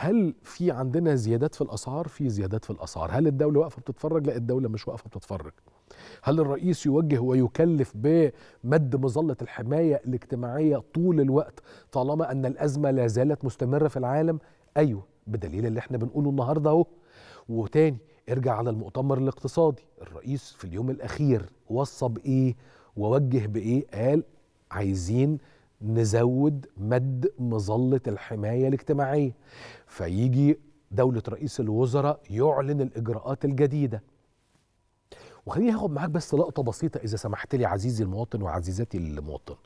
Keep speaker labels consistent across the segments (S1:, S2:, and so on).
S1: هل في عندنا زيادات في الاسعار في زيادات في الاسعار هل الدوله واقفه بتتفرج لا الدوله مش واقفه بتتفرج هل الرئيس يوجه ويكلف بمد مظله الحمايه الاجتماعيه طول الوقت طالما ان الازمه لا زالت مستمره في العالم ايوه بدليل اللي احنا بنقوله النهارده اهو وتاني ارجع على المؤتمر الاقتصادي الرئيس في اليوم الاخير وصى بايه ووجه بايه قال عايزين نزود مد مظله الحمايه الاجتماعيه فيجي دوله رئيس الوزراء يعلن الاجراءات الجديده وخليني هاخد معاك بس لقطه بسيطه اذا سمحت لي عزيزي المواطن وعزيزتي المواطن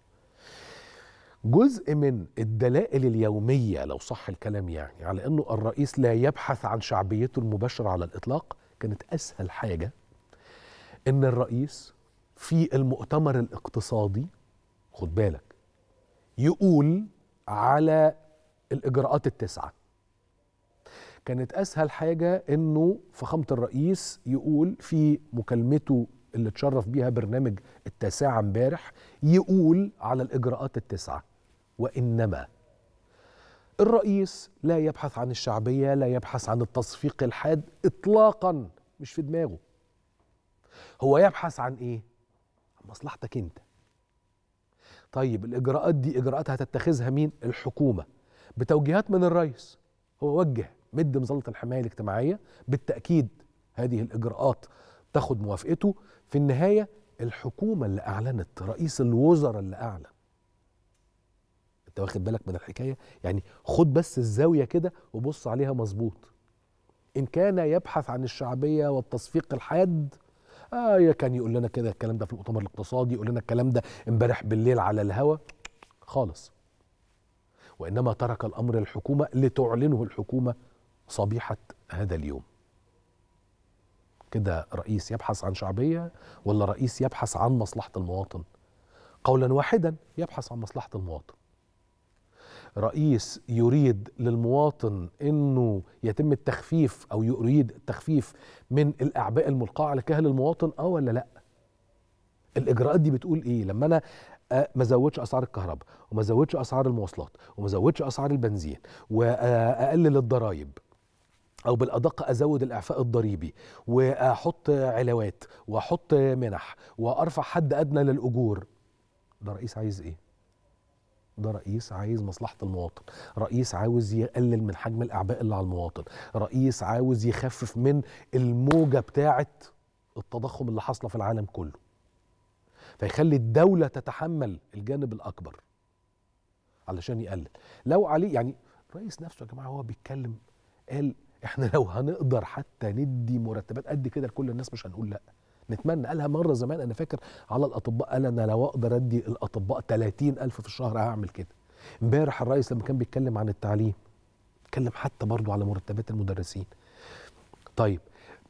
S1: جزء من الدلائل اليوميه لو صح الكلام يعني على انه الرئيس لا يبحث عن شعبيته المباشره على الاطلاق كانت اسهل حاجه ان الرئيس في المؤتمر الاقتصادي خد بالك يقول على الاجراءات التسعه كانت اسهل حاجه انه فخامه الرئيس يقول في مكالمته اللي اتشرف بيها برنامج التاسعه امبارح يقول على الاجراءات التسعه وانما الرئيس لا يبحث عن الشعبيه لا يبحث عن التصفيق الحاد اطلاقا مش في دماغه هو يبحث عن ايه عن مصلحتك انت طيب الاجراءات دي اجراءات هتتخذها مين الحكومه بتوجيهات من الرئيس هو وجه مد مظله الحمايه الاجتماعيه بالتاكيد هذه الاجراءات تاخد موافقته في النهايه الحكومه اللي اعلنت رئيس الوزراء اللي اعلن انت واخد بالك من الحكايه يعني خد بس الزاويه كده وبص عليها مظبوط ان كان يبحث عن الشعبيه والتصفيق الحاد آه كان يقول لنا كده الكلام ده في المؤتمر الاقتصادي يقول لنا الكلام ده امبارح بالليل على الهوا خالص وإنما ترك الأمر الحكومة لتعلنه الحكومة صبيحة هذا اليوم كده رئيس يبحث عن شعبية ولا رئيس يبحث عن مصلحة المواطن قولا واحدا يبحث عن مصلحة المواطن رئيس يريد للمواطن انه يتم التخفيف او يريد التخفيف من الاعباء الملقاه على كاهل المواطن اه ولا لا الاجراءات دي بتقول ايه لما انا آه، ما ازودش اسعار الكهرباء وما ازودش اسعار المواصلات وما ازودش اسعار البنزين واقلل الضرائب او بالادق ازود الاعفاء الضريبي واحط علاوات واحط منح وارفع حد ادنى للاجور ده رئيس عايز ايه ده رئيس عايز مصلحة المواطن رئيس عاوز يقلل من حجم الأعباء اللي على المواطن رئيس عاوز يخفف من الموجة بتاعة التضخم اللي حاصلة في العالم كله فيخلي الدولة تتحمل الجانب الأكبر علشان يقلل لو عليه يعني الرئيس نفسه يا جماعة هو بيتكلم قال احنا لو هنقدر حتى ندي مرتبات قد كده لكل الناس مش هنقول لأ نتمنى قالها مره زمان انا فاكر على الاطباء قال انا لو اقدر ادي الاطباء 30000 في الشهر هعمل كده امبارح الرئيس لما كان بيتكلم عن التعليم اتكلم حتى برضو على مرتبات المدرسين طيب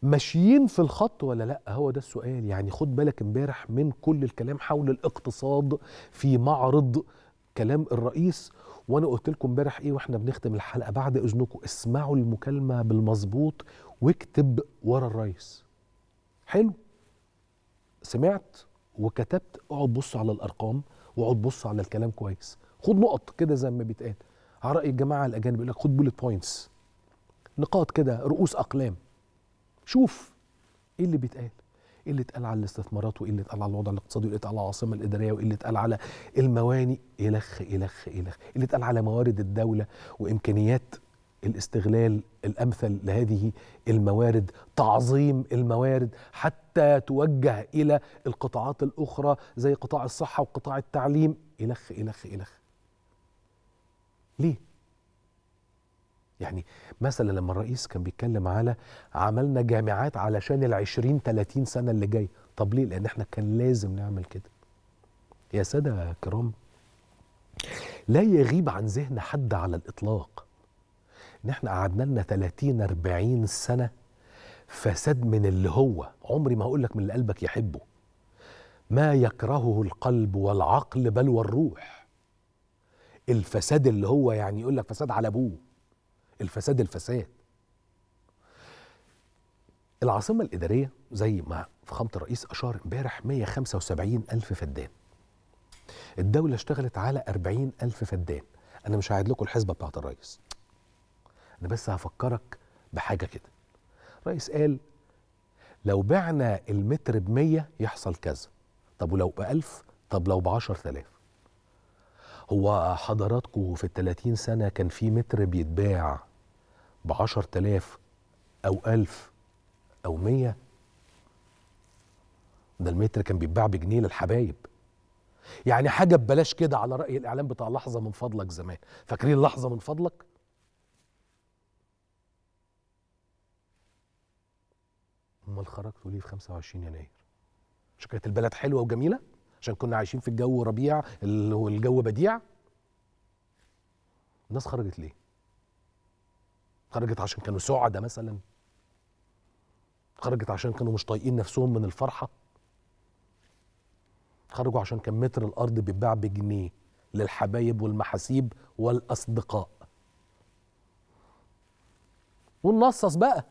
S1: ماشيين في الخط ولا لا هو ده السؤال يعني خد بالك امبارح من كل الكلام حول الاقتصاد في معرض كلام الرئيس وانا قلت لكم امبارح ايه واحنا بنختم الحلقه بعد اذنكم اسمعوا المكالمه بالمظبوط واكتب ورا الرئيس حلو سمعت وكتبت اقعد بص على الارقام واقعد بص على الكلام كويس خد نقط كده زي ما بيتقال على راي الجماعه الاجانب يقول لك خد بولت بوينتس نقاط كده رؤوس اقلام شوف ايه اللي بيتقال ايه اللي اتقال على الاستثمارات وايه اللي اتقال على الوضع الاقتصادي وايه اللي اتقال على العاصمه الاداريه وايه اللي اتقال على الموانئ الخ الخ الخ إيه اللي اتقال على موارد الدوله وامكانيات الاستغلال الامثل لهذه الموارد تعظيم الموارد حتى توجه الى القطاعات الاخرى زي قطاع الصحه وقطاع التعليم الخ الخ الخ ليه يعني مثلا لما الرئيس كان بيتكلم على عملنا جامعات علشان العشرين 30 سنه اللي جايه طب ليه لان احنا كان لازم نعمل كده يا ساده كرام لا يغيب عن ذهن حد على الاطلاق ان احنا قعدنا لنا 30 40 سنه فساد من اللي هو عمري ما هقول لك من اللي قلبك يحبه ما يكرهه القلب والعقل بل والروح الفساد اللي هو يعني يقول لك فساد على ابوه الفساد الفساد العاصمة الإدارية زي ما فخامة الرئيس أشار امبارح 175 ألف فدان الدولة اشتغلت على 40 ألف فدان أنا مش هعيد لكم الحسبة بتاعت الرئيس انا بس هفكرك بحاجه كده الرئيس قال لو بعنا المتر بمية يحصل كذا طب ولو بألف طب لو بعشر تلاف هو حضراتكم في التلاتين سنة كان في متر بيتباع بعشر تلاف أو ألف أو مية ده المتر كان بيتباع بجنيه للحبايب يعني حاجة ببلاش كده على رأي الإعلام بتاع لحظة من فضلك زمان فاكرين لحظة من فضلك بل خرجت ليه في 25 يناير عشان كانت البلد حلوه وجميله عشان كنا عايشين في الجو ربيع والجو بديع الناس خرجت ليه خرجت عشان كانوا سعدة مثلا خرجت عشان كانوا مش طايقين نفسهم من الفرحة خرجوا عشان كان متر الأرض بيتباع بجنيه للحبايب والمحاسيب والأصدقاء والنصص بقى